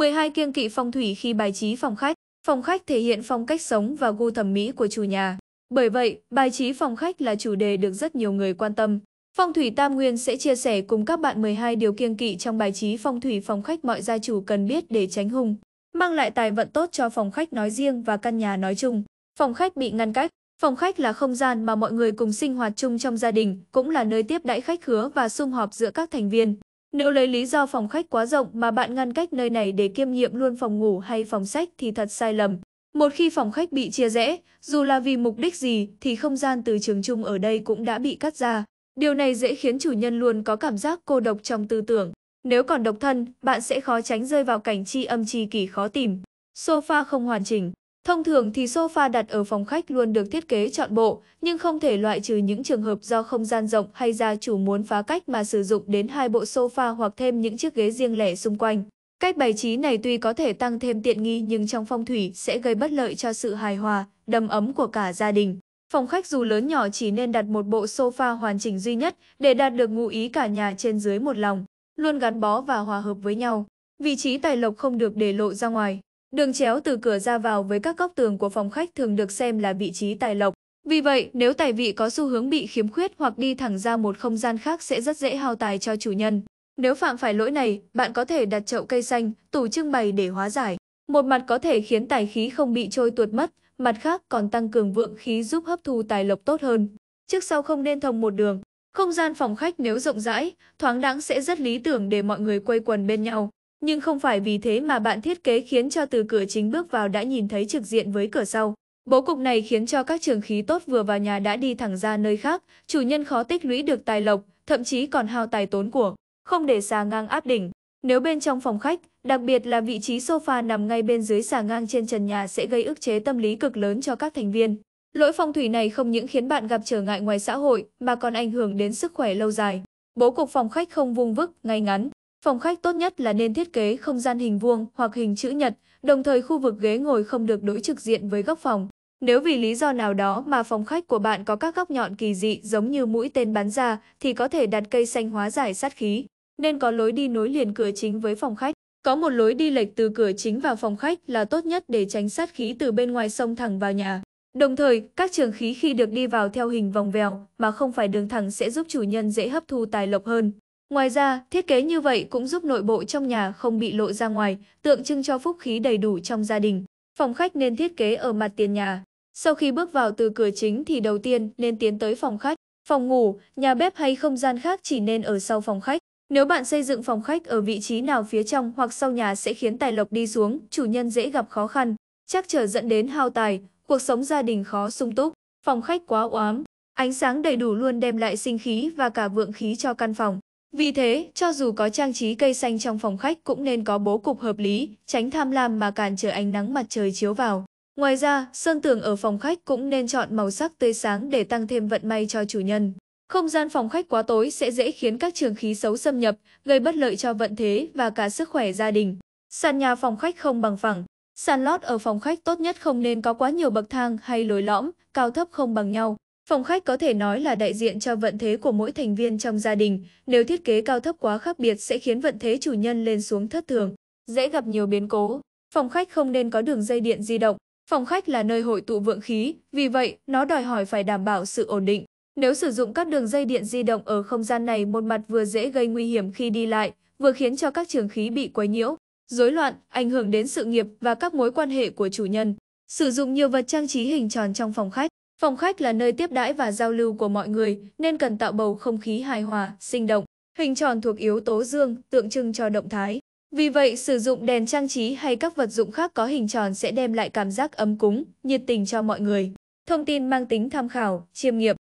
12 kiêng kỵ phong thủy khi bài trí phòng khách. Phòng khách thể hiện phong cách sống và gu thẩm mỹ của chủ nhà. Bởi vậy, bài trí phòng khách là chủ đề được rất nhiều người quan tâm. Phong thủy Tam Nguyên sẽ chia sẻ cùng các bạn 12 điều kiêng kỵ trong bài trí phong thủy phòng khách mọi gia chủ cần biết để tránh hung, mang lại tài vận tốt cho phòng khách nói riêng và căn nhà nói chung. Phòng khách bị ngăn cách Phòng khách là không gian mà mọi người cùng sinh hoạt chung trong gia đình, cũng là nơi tiếp đãi khách khứa và sum họp giữa các thành viên. Nếu lấy lý do phòng khách quá rộng mà bạn ngăn cách nơi này để kiêm nhiệm luôn phòng ngủ hay phòng sách thì thật sai lầm. Một khi phòng khách bị chia rẽ, dù là vì mục đích gì thì không gian từ trường chung ở đây cũng đã bị cắt ra. Điều này dễ khiến chủ nhân luôn có cảm giác cô độc trong tư tưởng. Nếu còn độc thân, bạn sẽ khó tránh rơi vào cảnh chi âm chi kỳ khó tìm. Sofa không hoàn chỉnh Thông thường thì sofa đặt ở phòng khách luôn được thiết kế chọn bộ, nhưng không thể loại trừ những trường hợp do không gian rộng hay gia chủ muốn phá cách mà sử dụng đến hai bộ sofa hoặc thêm những chiếc ghế riêng lẻ xung quanh. Cách bài trí này tuy có thể tăng thêm tiện nghi nhưng trong phong thủy sẽ gây bất lợi cho sự hài hòa, đầm ấm của cả gia đình. Phòng khách dù lớn nhỏ chỉ nên đặt một bộ sofa hoàn chỉnh duy nhất để đạt được ngụ ý cả nhà trên dưới một lòng, luôn gắn bó và hòa hợp với nhau. Vị trí tài lộc không được để lộ ra ngoài. Đường chéo từ cửa ra vào với các góc tường của phòng khách thường được xem là vị trí tài lộc. Vì vậy, nếu tài vị có xu hướng bị khiếm khuyết hoặc đi thẳng ra một không gian khác sẽ rất dễ hao tài cho chủ nhân. Nếu phạm phải lỗi này, bạn có thể đặt chậu cây xanh, tủ trưng bày để hóa giải. Một mặt có thể khiến tài khí không bị trôi tuột mất, mặt khác còn tăng cường vượng khí giúp hấp thu tài lộc tốt hơn. Trước sau không nên thông một đường. Không gian phòng khách nếu rộng rãi, thoáng đãng sẽ rất lý tưởng để mọi người quây quần bên nhau. Nhưng không phải vì thế mà bạn thiết kế khiến cho từ cửa chính bước vào đã nhìn thấy trực diện với cửa sau. Bố cục này khiến cho các trường khí tốt vừa vào nhà đã đi thẳng ra nơi khác, chủ nhân khó tích lũy được tài lộc, thậm chí còn hao tài tốn của, không để xà ngang áp đỉnh. Nếu bên trong phòng khách, đặc biệt là vị trí sofa nằm ngay bên dưới xà ngang trên trần nhà sẽ gây ức chế tâm lý cực lớn cho các thành viên. Lỗi phong thủy này không những khiến bạn gặp trở ngại ngoài xã hội mà còn ảnh hưởng đến sức khỏe lâu dài. Bố cục phòng khách không vuông vức, ngay ngắn, Phòng khách tốt nhất là nên thiết kế không gian hình vuông hoặc hình chữ nhật, đồng thời khu vực ghế ngồi không được đối trực diện với góc phòng. Nếu vì lý do nào đó mà phòng khách của bạn có các góc nhọn kỳ dị giống như mũi tên bắn ra thì có thể đặt cây xanh hóa giải sát khí, nên có lối đi nối liền cửa chính với phòng khách. Có một lối đi lệch từ cửa chính vào phòng khách là tốt nhất để tránh sát khí từ bên ngoài sông thẳng vào nhà. Đồng thời, các trường khí khi được đi vào theo hình vòng vèo mà không phải đường thẳng sẽ giúp chủ nhân dễ hấp thu tài lộc hơn. Ngoài ra, thiết kế như vậy cũng giúp nội bộ trong nhà không bị lộ ra ngoài, tượng trưng cho phúc khí đầy đủ trong gia đình. Phòng khách nên thiết kế ở mặt tiền nhà. Sau khi bước vào từ cửa chính thì đầu tiên nên tiến tới phòng khách, phòng ngủ, nhà bếp hay không gian khác chỉ nên ở sau phòng khách. Nếu bạn xây dựng phòng khách ở vị trí nào phía trong hoặc sau nhà sẽ khiến tài lộc đi xuống, chủ nhân dễ gặp khó khăn, chắc trở dẫn đến hao tài, cuộc sống gia đình khó sung túc, phòng khách quá oám. Ánh sáng đầy đủ luôn đem lại sinh khí và cả vượng khí cho căn phòng. Vì thế, cho dù có trang trí cây xanh trong phòng khách cũng nên có bố cục hợp lý, tránh tham lam mà cản trở ánh nắng mặt trời chiếu vào. Ngoài ra, sơn tường ở phòng khách cũng nên chọn màu sắc tươi sáng để tăng thêm vận may cho chủ nhân. Không gian phòng khách quá tối sẽ dễ khiến các trường khí xấu xâm nhập, gây bất lợi cho vận thế và cả sức khỏe gia đình. Sàn nhà phòng khách không bằng phẳng. Sàn lót ở phòng khách tốt nhất không nên có quá nhiều bậc thang hay lối lõm, cao thấp không bằng nhau. Phòng khách có thể nói là đại diện cho vận thế của mỗi thành viên trong gia đình, nếu thiết kế cao thấp quá khác biệt sẽ khiến vận thế chủ nhân lên xuống thất thường, dễ gặp nhiều biến cố. Phòng khách không nên có đường dây điện di động, phòng khách là nơi hội tụ vượng khí, vì vậy nó đòi hỏi phải đảm bảo sự ổn định. Nếu sử dụng các đường dây điện di động ở không gian này một mặt vừa dễ gây nguy hiểm khi đi lại, vừa khiến cho các trường khí bị quấy nhiễu, rối loạn, ảnh hưởng đến sự nghiệp và các mối quan hệ của chủ nhân. Sử dụng nhiều vật trang trí hình tròn trong phòng khách Phòng khách là nơi tiếp đãi và giao lưu của mọi người nên cần tạo bầu không khí hài hòa, sinh động. Hình tròn thuộc yếu tố dương, tượng trưng cho động thái. Vì vậy, sử dụng đèn trang trí hay các vật dụng khác có hình tròn sẽ đem lại cảm giác ấm cúng, nhiệt tình cho mọi người. Thông tin mang tính tham khảo, chiêm nghiệm.